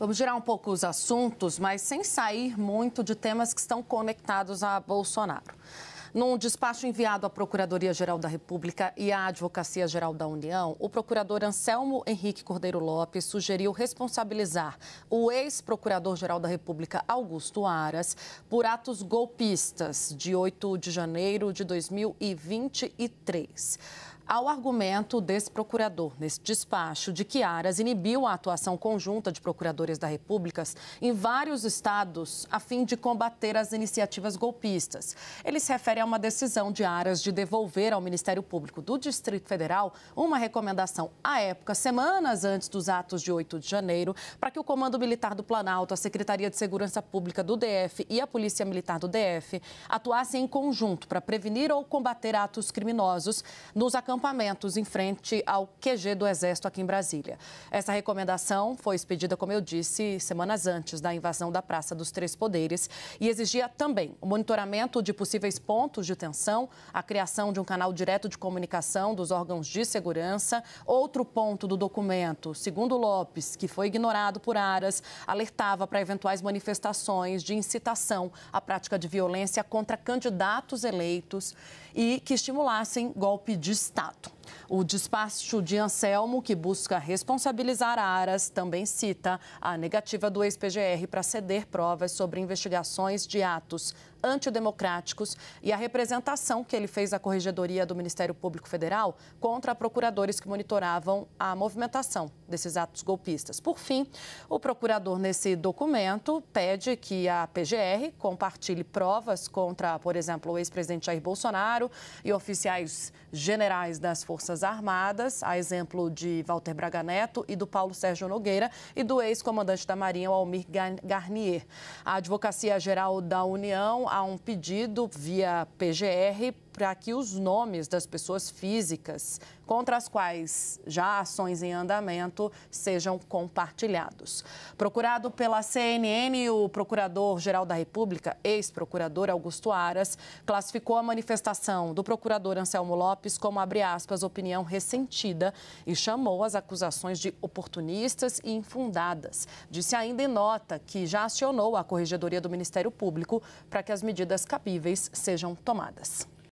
Vamos girar um pouco os assuntos, mas sem sair muito de temas que estão conectados a Bolsonaro. Num despacho enviado à Procuradoria-Geral da República e à Advocacia-Geral da União, o procurador Anselmo Henrique Cordeiro Lopes sugeriu responsabilizar o ex-procurador-geral da República, Augusto Aras, por atos golpistas de 8 de janeiro de 2023 ao argumento desse procurador nesse despacho de que Aras inibiu a atuação conjunta de procuradores da República em vários estados a fim de combater as iniciativas golpistas. Ele se refere a uma decisão de Aras de devolver ao Ministério Público do Distrito Federal uma recomendação à época, semanas antes dos atos de 8 de janeiro, para que o Comando Militar do Planalto, a Secretaria de Segurança Pública do DF e a Polícia Militar do DF atuassem em conjunto para prevenir ou combater atos criminosos nos acampamentos acampamentos em frente ao QG do Exército aqui em Brasília. Essa recomendação foi expedida, como eu disse, semanas antes da invasão da Praça dos Três Poderes e exigia também o monitoramento de possíveis pontos de tensão, a criação de um canal direto de comunicação dos órgãos de segurança. Outro ponto do documento, segundo Lopes, que foi ignorado por Aras, alertava para eventuais manifestações de incitação à prática de violência contra candidatos eleitos e que estimulassem golpe de Estado. O despacho de Anselmo, que busca responsabilizar Aras, também cita a negativa do ex-PGR para ceder provas sobre investigações de atos antidemocráticos e a representação que ele fez à Corregedoria do Ministério Público Federal contra procuradores que monitoravam a movimentação desses atos golpistas. Por fim, o procurador, nesse documento, pede que a PGR compartilhe provas contra, por exemplo, o ex-presidente Jair Bolsonaro e oficiais generais das Forças Armadas, a exemplo de Walter Braga Neto e do Paulo Sérgio Nogueira e do ex-comandante da Marinha, Almir Garnier. A Advocacia Geral da União, há um pedido via PGR para aqui os nomes das pessoas físicas contra as quais já ações em andamento sejam compartilhados. Procurado pela CNN, o Procurador-Geral da República, ex-procurador Augusto Aras, classificou a manifestação do procurador Anselmo Lopes como, abre aspas, opinião ressentida e chamou as acusações de oportunistas e infundadas. Disse ainda em nota que já acionou a Corregedoria do Ministério Público para que as medidas cabíveis sejam tomadas.